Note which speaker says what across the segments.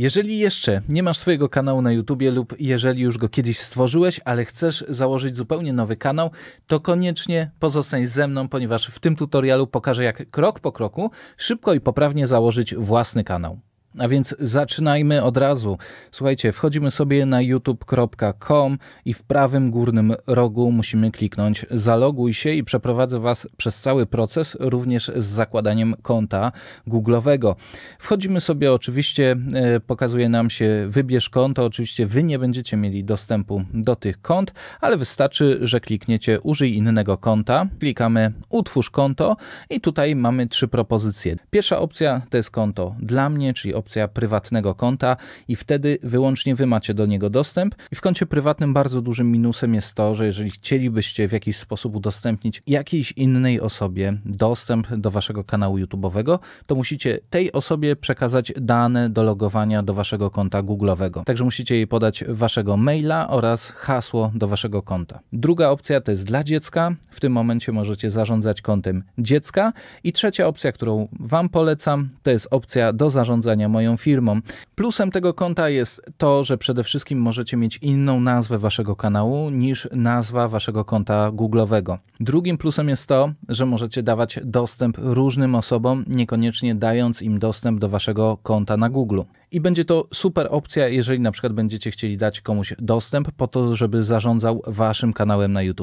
Speaker 1: Jeżeli jeszcze nie masz swojego kanału na YouTubie lub jeżeli już go kiedyś stworzyłeś, ale chcesz założyć zupełnie nowy kanał, to koniecznie pozostań ze mną, ponieważ w tym tutorialu pokażę jak krok po kroku szybko i poprawnie założyć własny kanał. A więc zaczynajmy od razu. Słuchajcie, wchodzimy sobie na youtube.com i w prawym górnym rogu musimy kliknąć zaloguj się i przeprowadzę Was przez cały proces, również z zakładaniem konta Google'owego. Wchodzimy sobie oczywiście, e, pokazuje nam się wybierz konto, oczywiście Wy nie będziecie mieli dostępu do tych kont, ale wystarczy, że klikniecie użyj innego konta, klikamy utwórz konto i tutaj mamy trzy propozycje. Pierwsza opcja to jest konto dla mnie, czyli opcja prywatnego konta i wtedy wyłącznie wy macie do niego dostęp. I w koncie prywatnym bardzo dużym minusem jest to, że jeżeli chcielibyście w jakiś sposób udostępnić jakiejś innej osobie dostęp do waszego kanału YouTube'owego, to musicie tej osobie przekazać dane do logowania do waszego konta Google'owego. Także musicie jej podać waszego maila oraz hasło do waszego konta. Druga opcja to jest dla dziecka. W tym momencie możecie zarządzać kontem dziecka. I trzecia opcja, którą wam polecam, to jest opcja do zarządzania moją firmą. Plusem tego konta jest to, że przede wszystkim możecie mieć inną nazwę waszego kanału niż nazwa waszego konta Google'owego. Drugim plusem jest to, że możecie dawać dostęp różnym osobom, niekoniecznie dając im dostęp do waszego konta na Google. I będzie to super opcja, jeżeli na przykład będziecie chcieli dać komuś dostęp po to, żeby zarządzał waszym kanałem na YouTube.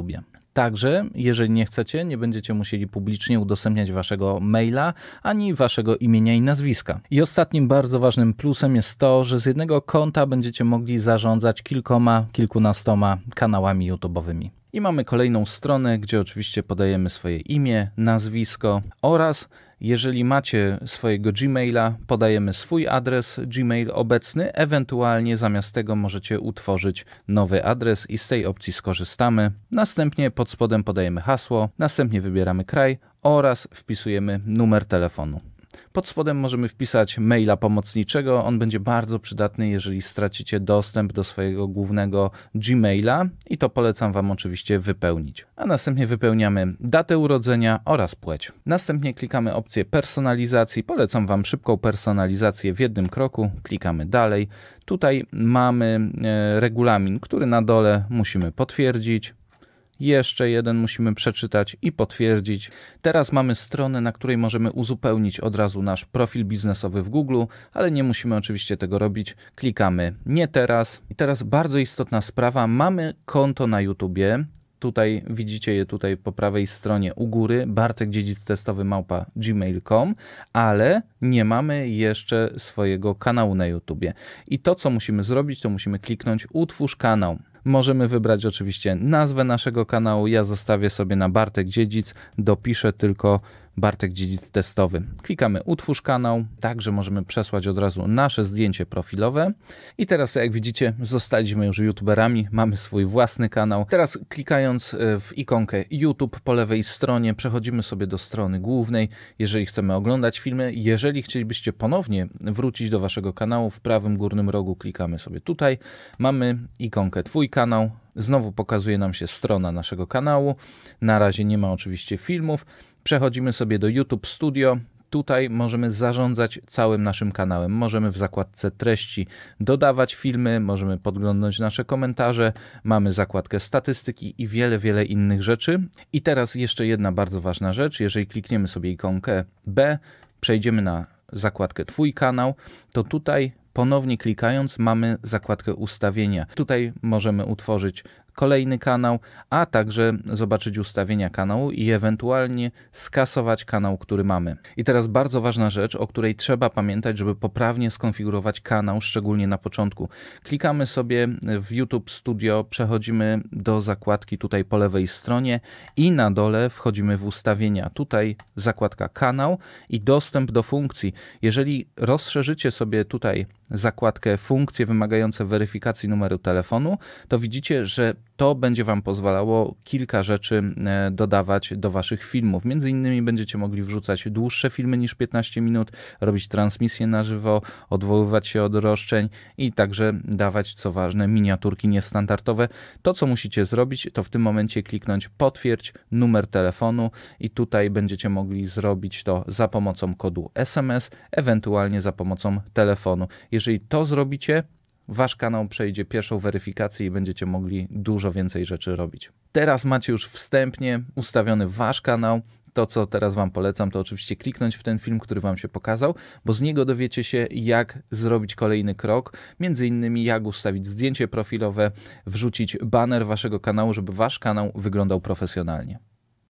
Speaker 1: Także, jeżeli nie chcecie, nie będziecie musieli publicznie udostępniać waszego maila ani waszego imienia i nazwiska. I ostatnim bardzo ważnym plusem jest to, że z jednego konta będziecie mogli zarządzać kilkoma, kilkunastoma kanałami YouTube'owymi. I mamy kolejną stronę, gdzie oczywiście podajemy swoje imię, nazwisko oraz jeżeli macie swojego Gmaila, podajemy swój adres Gmail obecny, ewentualnie zamiast tego możecie utworzyć nowy adres i z tej opcji skorzystamy. Następnie pod spodem podajemy hasło, następnie wybieramy kraj oraz wpisujemy numer telefonu. Pod spodem możemy wpisać maila pomocniczego. On będzie bardzo przydatny, jeżeli stracicie dostęp do swojego głównego Gmaila i to polecam Wam oczywiście wypełnić. A następnie wypełniamy datę urodzenia oraz płeć. Następnie klikamy opcję personalizacji. Polecam Wam szybką personalizację w jednym kroku. Klikamy dalej. Tutaj mamy e, regulamin, który na dole musimy potwierdzić. Jeszcze jeden musimy przeczytać i potwierdzić. Teraz mamy stronę, na której możemy uzupełnić od razu nasz profil biznesowy w Google, ale nie musimy oczywiście tego robić. Klikamy nie teraz. I teraz bardzo istotna sprawa. Mamy konto na YouTubie tutaj widzicie je tutaj po prawej stronie u góry, Bartek Dziedzic Testowy Małpa gmail.com, ale nie mamy jeszcze swojego kanału na YouTubie. I to, co musimy zrobić, to musimy kliknąć utwórz kanał. Możemy wybrać oczywiście nazwę naszego kanału. Ja zostawię sobie na Bartek Dziedzic, dopiszę tylko Bartek Dziedzic Testowy. Klikamy utwórz kanał, także możemy przesłać od razu nasze zdjęcie profilowe. I teraz jak widzicie zostaliśmy już youtuberami, mamy swój własny kanał. Teraz klikając e, w ikonkę YouTube po lewej stronie przechodzimy sobie do strony głównej, jeżeli chcemy oglądać filmy. Jeżeli chcielibyście ponownie wrócić do waszego kanału, w prawym górnym rogu klikamy sobie tutaj. Mamy ikonkę Twój kanał, Znowu pokazuje nam się strona naszego kanału. Na razie nie ma oczywiście filmów. Przechodzimy sobie do YouTube Studio. Tutaj możemy zarządzać całym naszym kanałem. Możemy w zakładce treści dodawać filmy, możemy podglądnąć nasze komentarze, mamy zakładkę statystyki i wiele, wiele innych rzeczy. I teraz jeszcze jedna bardzo ważna rzecz. Jeżeli klikniemy sobie ikonkę B, przejdziemy na zakładkę Twój kanał, to tutaj Ponownie klikając mamy zakładkę ustawienia. Tutaj możemy utworzyć kolejny kanał, a także zobaczyć ustawienia kanału i ewentualnie skasować kanał, który mamy. I teraz bardzo ważna rzecz, o której trzeba pamiętać, żeby poprawnie skonfigurować kanał, szczególnie na początku. Klikamy sobie w YouTube Studio, przechodzimy do zakładki tutaj po lewej stronie i na dole wchodzimy w ustawienia. Tutaj zakładka kanał i dostęp do funkcji. Jeżeli rozszerzycie sobie tutaj zakładkę funkcje wymagające weryfikacji numeru telefonu, to widzicie, że to będzie Wam pozwalało kilka rzeczy e, dodawać do Waszych filmów. Między innymi będziecie mogli wrzucać dłuższe filmy niż 15 minut, robić transmisje na żywo, odwoływać się od roszczeń i także dawać, co ważne, miniaturki niestandardowe. To, co musicie zrobić, to w tym momencie kliknąć potwierdź numer telefonu i tutaj będziecie mogli zrobić to za pomocą kodu SMS, ewentualnie za pomocą telefonu. Jeżeli to zrobicie, wasz kanał przejdzie pierwszą weryfikację i będziecie mogli dużo więcej rzeczy robić. Teraz macie już wstępnie ustawiony wasz kanał. To, co teraz Wam polecam, to oczywiście kliknąć w ten film, który Wam się pokazał, bo z niego dowiecie się, jak zrobić kolejny krok. Między innymi, jak ustawić zdjęcie profilowe, wrzucić banner Waszego kanału, żeby Wasz kanał wyglądał profesjonalnie.